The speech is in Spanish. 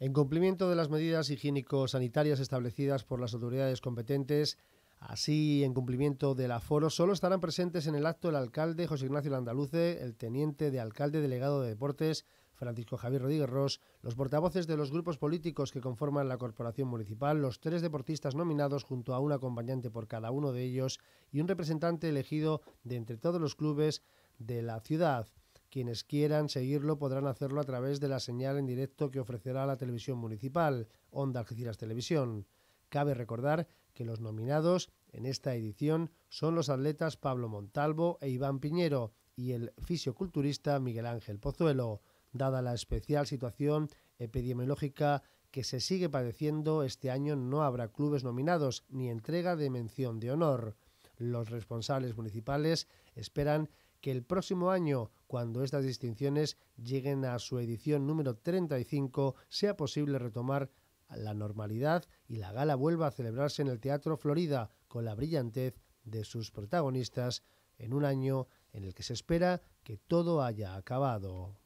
En cumplimiento de las medidas higiénico-sanitarias establecidas por las autoridades competentes, así en cumplimiento del aforo, solo estarán presentes en el acto el alcalde José Ignacio Landaluce, el teniente de alcalde delegado de Deportes, Francisco Javier Rodríguez Ross, los portavoces de los grupos políticos que conforman la corporación municipal, los tres deportistas nominados junto a un acompañante por cada uno de ellos y un representante elegido de entre todos los clubes de la ciudad. Quienes quieran seguirlo podrán hacerlo a través de la señal en directo que ofrecerá la televisión municipal, Onda Algeciras Televisión. Cabe recordar que los nominados en esta edición son los atletas Pablo Montalvo e Iván Piñero y el fisioculturista Miguel Ángel Pozuelo, dada la especial situación epidemiológica que se sigue padeciendo, este año no habrá clubes nominados ni entrega de mención de honor. Los responsables municipales esperan que el próximo año, cuando estas distinciones lleguen a su edición número 35, sea posible retomar la normalidad y la gala vuelva a celebrarse en el Teatro Florida con la brillantez de sus protagonistas en un año en el que se espera que todo haya acabado.